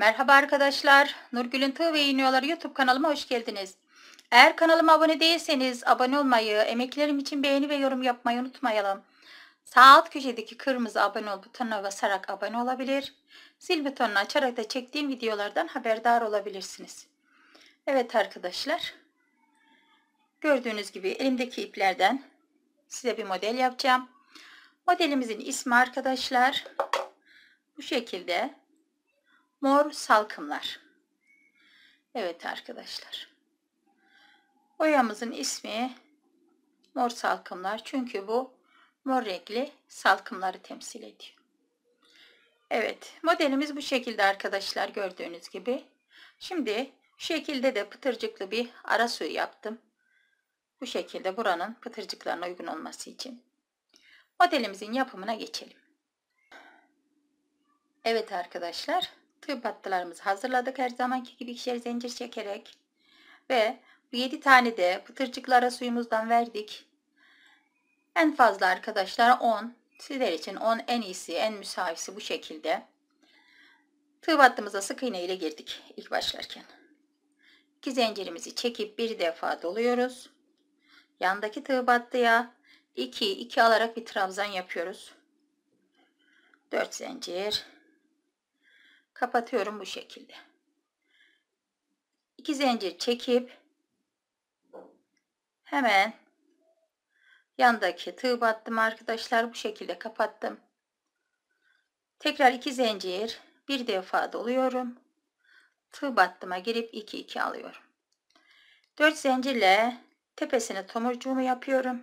Merhaba arkadaşlar. Nurgül'ün Tığ ve İğniyorları YouTube kanalıma hoş geldiniz. Eğer kanalıma abone değilseniz abone olmayı, emeklerim için beğeni ve yorum yapmayı unutmayalım. Sağ alt köşedeki kırmızı abone ol butonuna basarak abone olabilir. Zil butonunu açarak da çektiğim videolardan haberdar olabilirsiniz. Evet arkadaşlar. Gördüğünüz gibi elimdeki iplerden size bir model yapacağım. Modelimizin ismi arkadaşlar bu şekilde mor salkımlar. Evet arkadaşlar. Boyamızın ismi mor salkımlar. Çünkü bu mor renkli salkımları temsil ediyor. Evet modelimiz bu şekilde arkadaşlar gördüğünüz gibi. Şimdi şu şekilde de pıtırcıklı bir ara suyu yaptım. Bu şekilde buranın pıtırcıklarına uygun olması için. Modelimizin yapımına geçelim. Evet arkadaşlar tığ battılarımızı hazırladık. Her zamanki gibi ikişer zincir çekerek ve bu 7 tane de pıtırcıklara suyumuzdan verdik. En fazla arkadaşlar 10. Sizler için 10 en iyisi, en müsavisi bu şekilde. Tığ battığımıza sık iğne ile girdik ilk başlarken. 2 zincirimizi çekip bir defa doluyoruz. Yandaki tığ battıya 2 2 alarak bir trabzan yapıyoruz. 4 zincir kapatıyorum bu şekilde. İki zincir çekip hemen yandaki tığ battım arkadaşlar bu şekilde kapattım. Tekrar iki zincir bir defa doluyorum. Tığ battıma girip 2 2 alıyorum. 4 zincirle tepesine tomurcuğumu yapıyorum.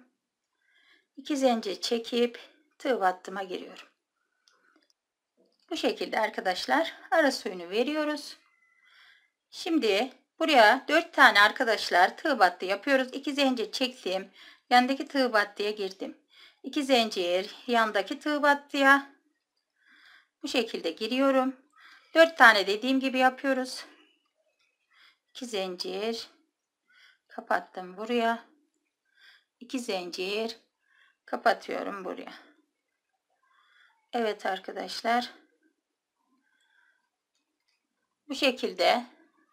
2 zincir çekip tığ battıma giriyorum. Bu şekilde arkadaşlar ara suyunu veriyoruz. Şimdi buraya 4 tane arkadaşlar tığ battı yapıyoruz. 2 zincir çektim. Yandaki tığ battıya girdim. 2 zincir yandaki tığ battıya. Bu şekilde giriyorum. 4 tane dediğim gibi yapıyoruz. 2 zincir kapattım buraya. 2 zincir kapatıyorum buraya. Evet arkadaşlar. Bu şekilde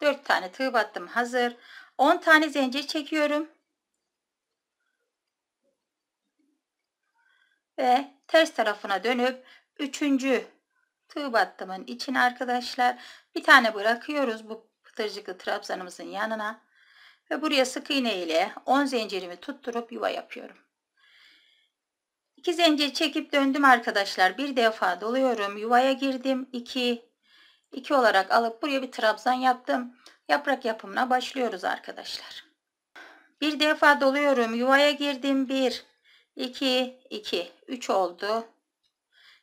4 tane tığ battım hazır. 10 tane zincir çekiyorum. Ve ters tarafına dönüp 3. tığ battımın içine arkadaşlar bir tane bırakıyoruz bu pıtırcıklı trabzanımızın yanına. Ve buraya sık iğne ile 10 zincirimi tutturup yuva yapıyorum. 2 zincir çekip döndüm arkadaşlar. Bir defa doluyorum. Yuvaya girdim. 2 2 olarak alıp buraya bir trabzan yaptım. Yaprak yapımına başlıyoruz arkadaşlar. Bir defa doluyorum. Yuvaya girdim. 1, 2, 2, 3 oldu.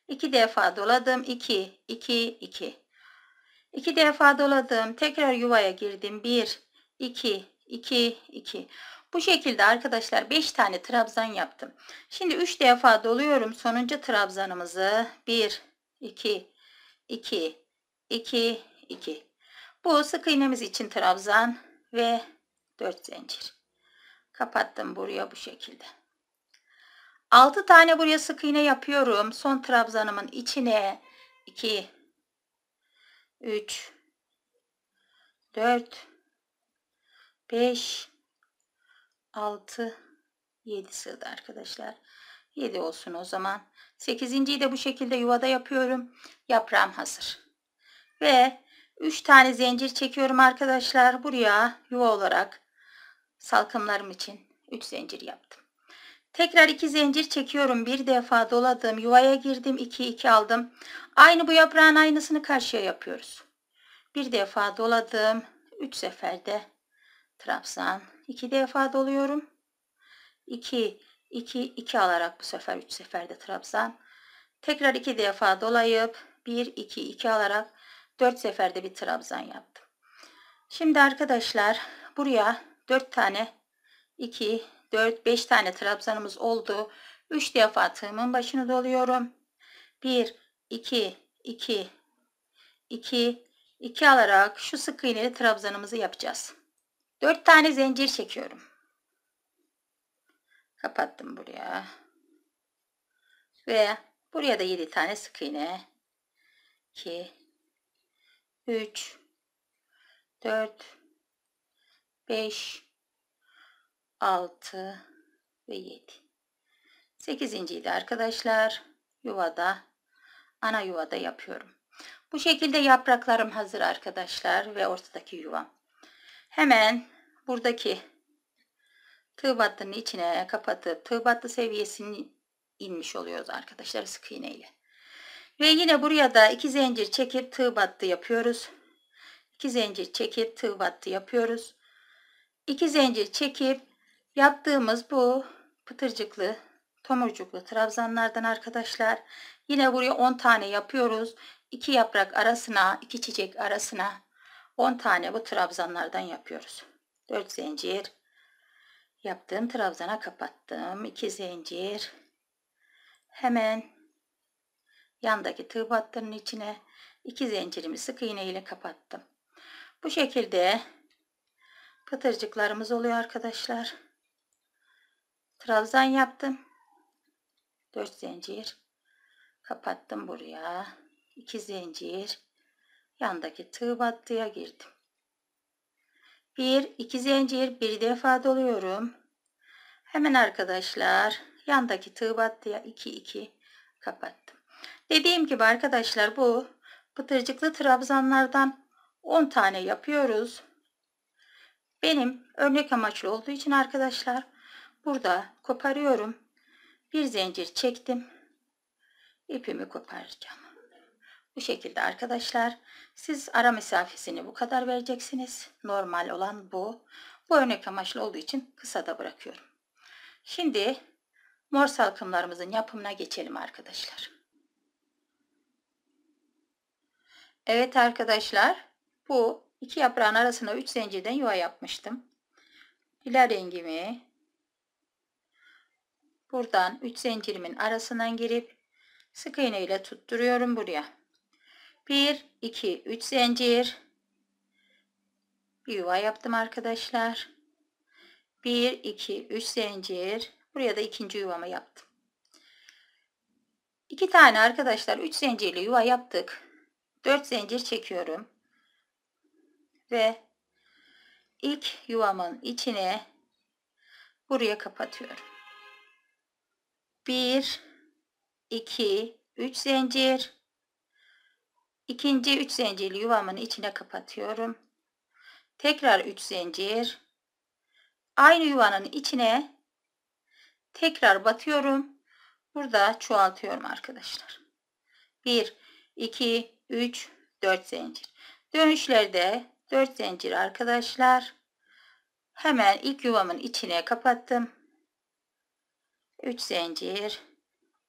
2 defa doladım. 2, 2, 2. 2 defa doladım. Tekrar yuvaya girdim. 1, 2, 2, 2. Bu şekilde arkadaşlar 5 tane trabzan yaptım. Şimdi 3 defa doluyorum sonuncu trabzanımızı. 1, 2, 2, 2, 2. Bu sık iğnemiz için trabzan ve 4 zincir. Kapattım buraya bu şekilde. 6 tane buraya sık iğne yapıyorum. Son trabzanımın içine 2, 3, 4, 5, 6, 7 sığdı arkadaşlar. 7 olsun o zaman. 8.yi de bu şekilde yuvada yapıyorum. Yaprağım hazır. Ve 3 tane zincir çekiyorum arkadaşlar. Buraya yuva olarak salkımlarım için 3 zincir yaptım. Tekrar 2 zincir çekiyorum. Bir defa doladım. Yuvaya girdim. 2 2 aldım. Aynı bu yaprağın aynısını karşıya yapıyoruz. Bir defa doladım. 3 seferde trabzan. 2 defa doluyorum. 2 2 2 alarak bu sefer 3 seferde trabzan. Tekrar 2 defa dolayıp 1 2 2 alarak 4 seferde bir trabzan yaptım. Şimdi arkadaşlar buraya 4 tane 2 4 5 tane trabzanımız oldu. 3 defa tığımın başını doluyorum. 1 2 2 2 2 alarak şu sık iğneli trabzanımızı yapacağız. 4 tane zincir çekiyorum. Kapattım buraya. Ve buraya da 7 tane sık iğne. 2 3 4 5 6 ve 7 8.yi de arkadaşlar yuvada ana yuvada yapıyorum. Bu şekilde yapraklarım hazır arkadaşlar ve ortadaki yuvam. Hemen buradaki tığ battının içine kapatıp tığ battı seviyesini inmiş oluyoruz arkadaşlar sık iğneyle. ile. Ve yine buraya da iki zincir çekip tığ battı yapıyoruz. 2 zincir çekip tığ battı yapıyoruz. 2 zincir çekip yaptığımız bu pıtırcıklı tomurcuklu trabzanlardan arkadaşlar yine buraya 10 tane yapıyoruz. 2 yaprak arasına, iki çiçek arasına 10 tane bu trabzanlardan yapıyoruz. 4 zincir yaptığım trabzana kapattım. 2 zincir hemen yandaki tığ battının içine iki zincirimi sık iğne ile kapattım. Bu şekilde pıtırcıklarımız oluyor arkadaşlar. Trabzan yaptım. 4 zincir kapattım buraya. 2 zincir yandaki tığ battıya girdim. 1 2 zincir bir defa doluyorum. Hemen arkadaşlar yandaki tığ battıya 2 2 kapattım. Dediğim gibi arkadaşlar bu pıtırcıklı trabzanlardan 10 tane yapıyoruz. Benim örnek amaçlı olduğu için arkadaşlar burada koparıyorum. Bir zincir çektim. İpimi koparacağım. Bu şekilde arkadaşlar siz ara mesafesini bu kadar vereceksiniz. Normal olan bu. Bu örnek amaçlı olduğu için kısa da bırakıyorum. Şimdi mor salkımlarımızın yapımına geçelim arkadaşlar. Evet arkadaşlar bu iki yaprağın arasına 3 zincirden yuva yapmıştım. Lila rengimi buradan 3 zincirimin arasından girip sık iğne ile tutturuyorum buraya. 1 2 3 zincir bir yuva yaptım arkadaşlar. 1 2 3 zincir buraya da ikinci yuvamı yaptım. 2 tane arkadaşlar 3 zincirli yuva yaptık. 4 zincir çekiyorum. Ve ilk yuvamın içine buraya kapatıyorum. 1 2 3 zincir ikinci 3 zincirli yuvamın içine kapatıyorum. Tekrar 3 zincir aynı yuvanın içine tekrar batıyorum. Burada çoğaltıyorum arkadaşlar. 1 2 3, 4 zincir. Dönüşlerde 4 zincir arkadaşlar. Hemen ilk yuvamın içine kapattım. 3 zincir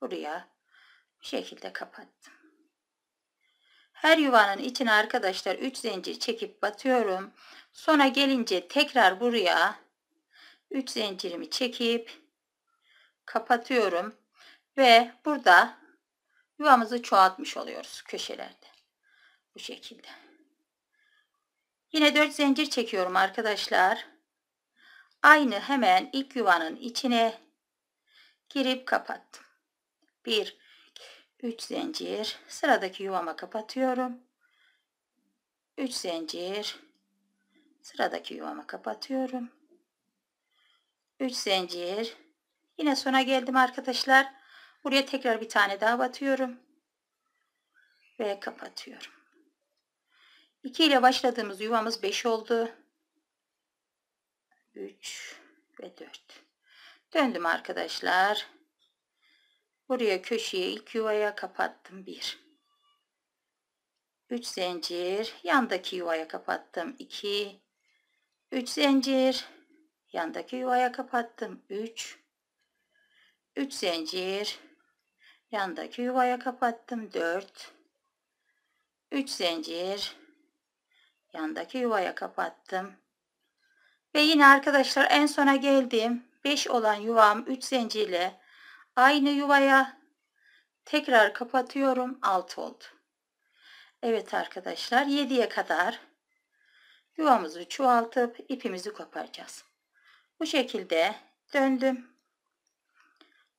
buraya bu şekilde kapattım. Her yuvanın içine arkadaşlar 3 zincir çekip batıyorum. Sona gelince tekrar buraya 3 zincirimi çekip kapatıyorum ve burada yuvamızı çoğaltmış oluyoruz köşelerde. Bu şekilde. Yine 4 zincir çekiyorum arkadaşlar. Aynı hemen ilk yuvanın içine girip kapattım. 1 3 zincir sıradaki yuvama kapatıyorum. 3 zincir sıradaki yuvama kapatıyorum. 3 zincir yine sona geldim arkadaşlar. Buraya tekrar bir tane daha batıyorum ve kapatıyorum. 2 ile başladığımız yuvamız 5 oldu. 3 ve 4. Döndüm arkadaşlar. Buraya köşeye ilk yuvaya kapattım 1. 3 zincir yandaki yuvaya kapattım 2. 3 zincir yandaki yuvaya kapattım 3. 3 zincir yandaki yuvaya kapattım 4. 3 zincir Yandaki yuvaya kapattım. Ve yine arkadaşlar en sona geldim. 5 olan yuvam 3 zincirle aynı yuvaya tekrar kapatıyorum. 6 oldu. Evet arkadaşlar 7'ye kadar yuvamızı çoğaltıp ipimizi koparacağız. Bu şekilde döndüm.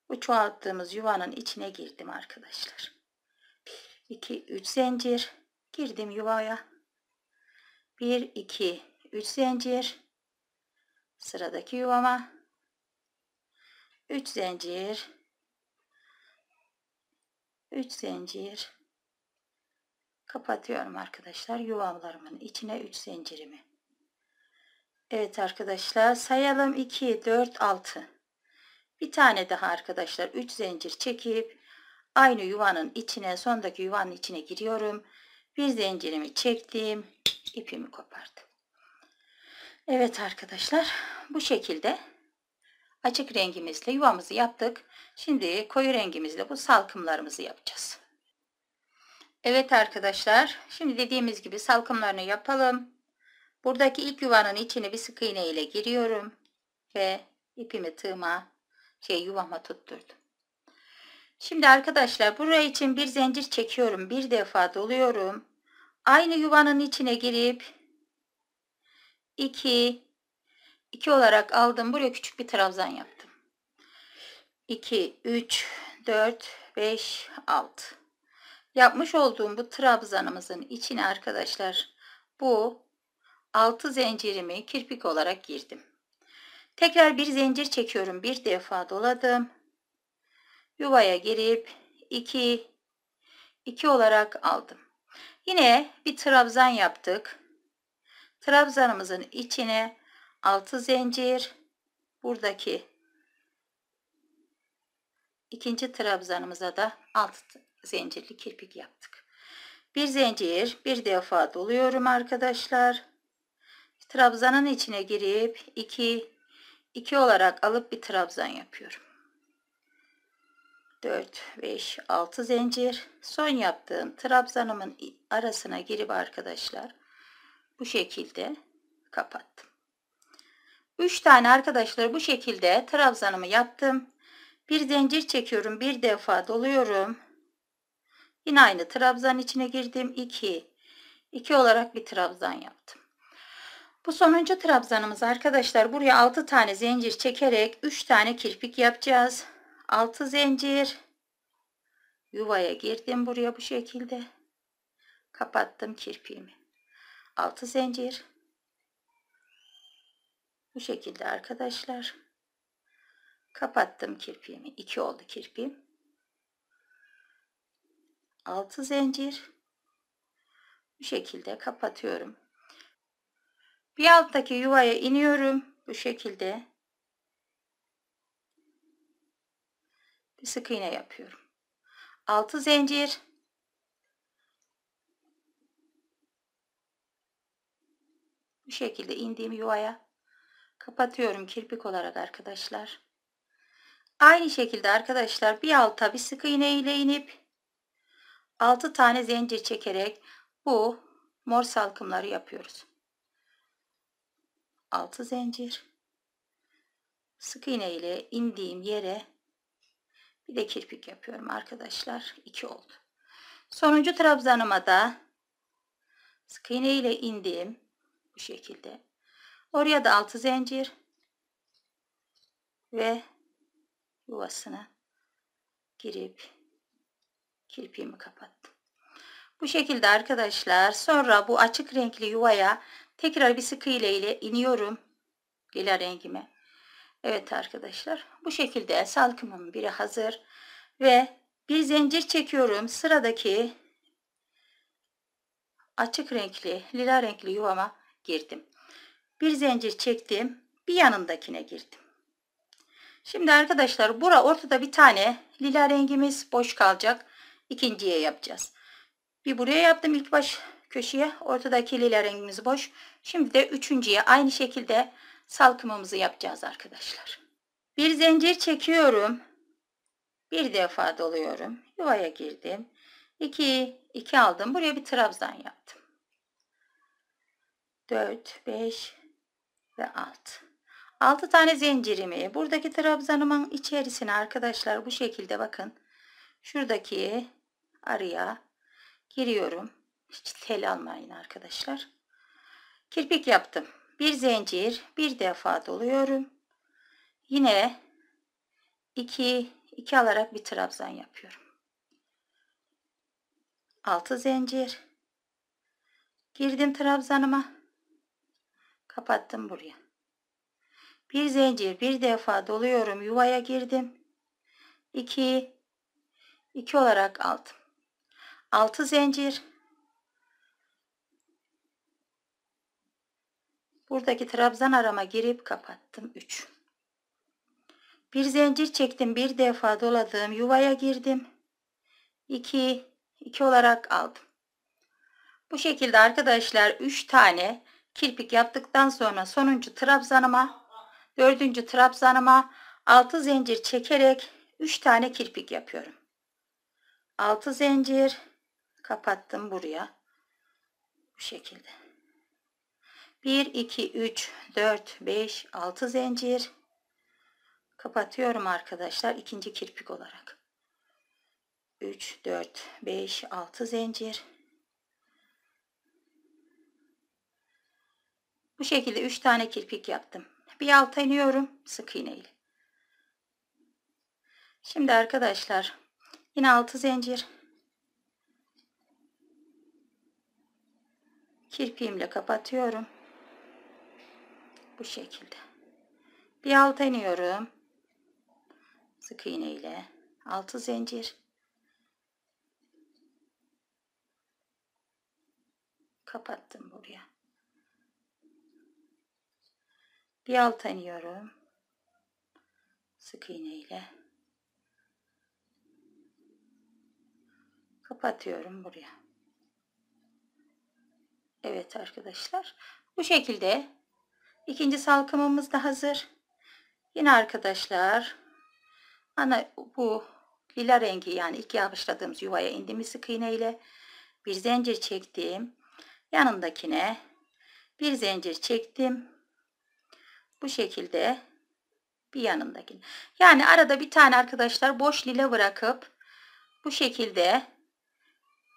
Bu çoğalttığımız yuvanın içine girdim arkadaşlar. 2 3 zincir girdim yuvaya. 1 2 3 zincir sıradaki yuvama 3 zincir 3 zincir kapatıyorum arkadaşlar yuvalarımın içine 3 zincirimi Evet arkadaşlar sayalım 2 4 6 bir tane daha arkadaşlar 3 zincir çekip aynı yuvanın içine sondaki yuvanın içine giriyorum bir zincirimi çektim. ipimi kopardım. Evet arkadaşlar bu şekilde açık rengimizle yuvamızı yaptık. Şimdi koyu rengimizle bu salkımlarımızı yapacağız. Evet arkadaşlar şimdi dediğimiz gibi salkımlarını yapalım. Buradaki ilk yuvanın içine bir sık iğne ile giriyorum ve ipimi tığıma şey yuvama tutturdum. Şimdi arkadaşlar buraya için bir zincir çekiyorum. Bir defa doluyorum. Aynı yuvanın içine girip 2 2 olarak aldım. Buraya küçük bir trabzan yaptım. 2 3 4 5 6 Yapmış olduğum bu trabzanımızın içine arkadaşlar bu 6 zincirimi kirpik olarak girdim. Tekrar bir zincir çekiyorum. Bir defa doladım yuvaya girip 2 2 olarak aldım. Yine bir trabzan yaptık. Trabzanımızın içine 6 zincir buradaki ikinci trabzanımıza da 6 zincirli kirpik yaptık. Bir zincir bir defa doluyorum arkadaşlar. Trabzanın içine girip 2 2 olarak alıp bir trabzan yapıyorum. 4 5 6 zincir son yaptığım trabzanımın arasına girip arkadaşlar bu şekilde kapattım 3 tane arkadaşlar bu şekilde trabzanımı yaptım bir zincir çekiyorum bir defa doluyorum yine aynı trabzan içine girdim 2 2 olarak bir trabzan yaptım bu sonuncu trabzanımız arkadaşlar buraya 6 tane zincir çekerek 3 tane kirpik yapacağız 6 zincir yuvaya girdim buraya bu şekilde kapattım kirpiğimi 6 zincir bu şekilde arkadaşlar kapattım kirpiğimi 2 oldu kirpiğim 6 zincir bu şekilde kapatıyorum bir alttaki yuvaya iniyorum bu şekilde bir sık iğne yapıyorum. 6 zincir. Bu şekilde indiğim yuvaya kapatıyorum kirpik olarak arkadaşlar. Aynı şekilde arkadaşlar bir alta bir sık iğne ile inip 6 tane zincir çekerek bu mor salkımları yapıyoruz. 6 zincir sık iğne ile indiğim yere bir de kirpik yapıyorum arkadaşlar. 2 oldu. Sonuncu trabzanıma da sık iğne ile indiğim bu şekilde. Oraya da 6 zincir ve yuvasına girip kirpiğimi kapattım. Bu şekilde arkadaşlar sonra bu açık renkli yuvaya tekrar bir sık iğne ile iniyorum lila rengime. Evet arkadaşlar bu şekilde salkımın biri hazır ve bir zincir çekiyorum sıradaki açık renkli lila renkli yuvama girdim. Bir zincir çektim bir yanındakine girdim. Şimdi arkadaşlar bura ortada bir tane lila rengimiz boş kalacak. İkinciye yapacağız. Bir buraya yaptım ilk baş köşeye ortadaki lila rengimiz boş. Şimdi de üçüncüye aynı şekilde Salkımımızı yapacağız arkadaşlar. Bir zincir çekiyorum. Bir defa doluyorum. Yuvaya girdim. 2 2 aldım. Buraya bir trabzan yaptım. 4 5 ve 6. 6 tane zincirimi buradaki trabzanımın içerisine arkadaşlar bu şekilde bakın. Şuradaki araya giriyorum. Hiç tel almayın arkadaşlar. Kirpik yaptım bir zincir bir defa doluyorum yine 2 2 alarak bir trabzan yapıyorum 6 zincir girdim trabzanıma kapattım buraya bir zincir bir defa doluyorum yuvaya girdim 2 2 olarak aldım 6 zincir Buradaki trabzan arama girip kapattım 3. Bir zincir çektim. Bir defa doladığım yuvaya girdim. 2 2 olarak aldım. Bu şekilde arkadaşlar 3 tane kirpik yaptıktan sonra sonuncu trabzanıma, dördüncü trabzanıma 6 zincir çekerek 3 tane kirpik yapıyorum. 6 zincir kapattım buraya. Bu şekilde. 1 2 3 4 5 6 zincir kapatıyorum arkadaşlar ikinci kirpik olarak 3 4 5 6 zincir bu şekilde 3 tane kirpik yaptım bir alta iniyorum sık iğne ile şimdi arkadaşlar yine 6 zincir kirpiğimle kapatıyorum bu şekilde bir alt iniyorum sık iğne ile altı zincir kapattım buraya bir alt iniyorum sık iğne ile kapatıyorum buraya Evet arkadaşlar bu şekilde İkinci salkımımız da hazır. Yine arkadaşlar ana bu lila rengi yani ilk yapışladığımız yuvaya indiğimiz sık iğne ile bir zincir çektim. Yanındakine bir zincir çektim. Bu şekilde bir yanındakini. Yani arada bir tane arkadaşlar boş lila bırakıp bu şekilde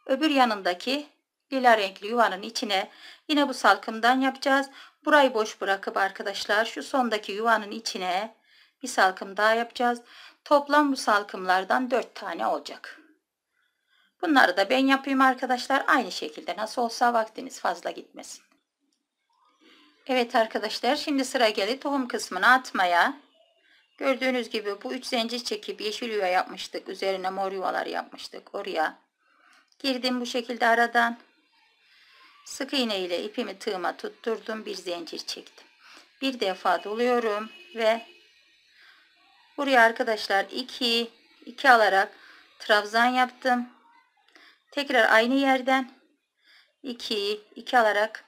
öbür yanındaki lila renkli yuvanın içine yine bu salkımdan yapacağız. Burayı boş bırakıp arkadaşlar şu sondaki yuvanın içine bir salkım daha yapacağız. Toplam bu salkımlardan 4 tane olacak. Bunları da ben yapayım arkadaşlar. Aynı şekilde nasıl olsa vaktiniz fazla gitmesin. Evet arkadaşlar şimdi sıra geldi tohum kısmını atmaya. Gördüğünüz gibi bu 3 zincir çekip yeşil yuva yapmıştık. Üzerine mor yuvalar yapmıştık oraya. Girdim bu şekilde aradan. Sık iğne ile ipimi tığıma tutturdum. Bir zincir çektim. Bir defa doluyorum ve buraya arkadaşlar 2 2 alarak trabzan yaptım. Tekrar aynı yerden 2 2 alarak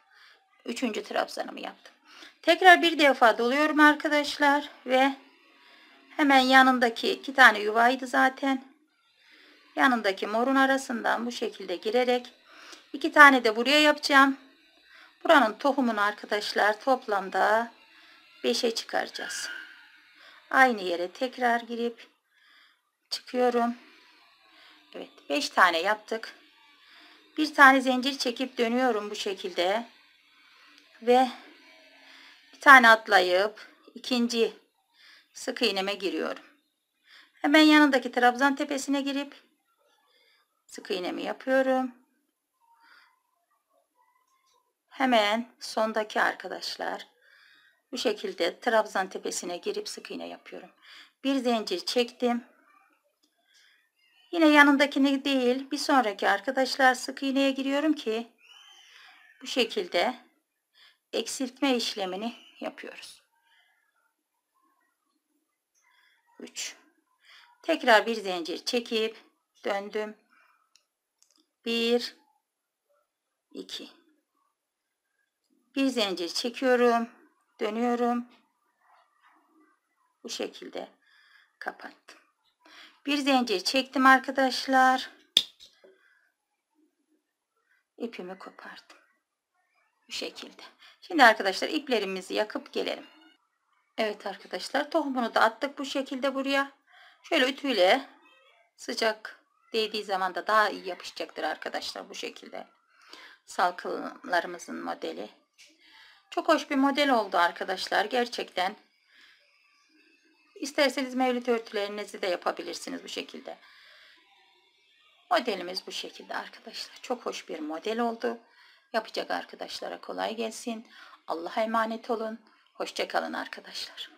3. trabzanımı yaptım. Tekrar bir defa doluyorum arkadaşlar ve hemen yanındaki iki tane yuvaydı zaten. Yanındaki morun arasından bu şekilde girerek 2 tane de buraya yapacağım. Buranın tohumunu arkadaşlar toplamda 5'e çıkaracağız. Aynı yere tekrar girip çıkıyorum. Evet 5 tane yaptık. Bir tane zincir çekip dönüyorum bu şekilde. Ve bir tane atlayıp ikinci sık iğneme giriyorum. Hemen yanındaki trabzan tepesine girip sık iğnemi yapıyorum. Hemen sondaki arkadaşlar bu şekilde trabzan tepesine girip sık iğne yapıyorum. Bir zincir çektim. Yine yanındakini değil bir sonraki arkadaşlar sık iğneye giriyorum ki bu şekilde eksiltme işlemini yapıyoruz. 3 tekrar bir zincir çekip döndüm 1 2 bir zincir çekiyorum dönüyorum bu şekilde kapattım bir zincir çektim arkadaşlar ipimi kopardım bu şekilde şimdi arkadaşlar iplerimizi yakıp gelelim Evet arkadaşlar tohumunu da attık bu şekilde buraya şöyle ütüyle sıcak değdiği zaman da daha iyi yapışacaktır arkadaşlar bu şekilde salkımlarımızın modeli çok hoş bir model oldu arkadaşlar. Gerçekten. İsterseniz mevlit örtülerinizi de yapabilirsiniz bu şekilde. Modelimiz bu şekilde arkadaşlar. Çok hoş bir model oldu. Yapacak arkadaşlara kolay gelsin. Allah'a emanet olun. Hoşçakalın arkadaşlar.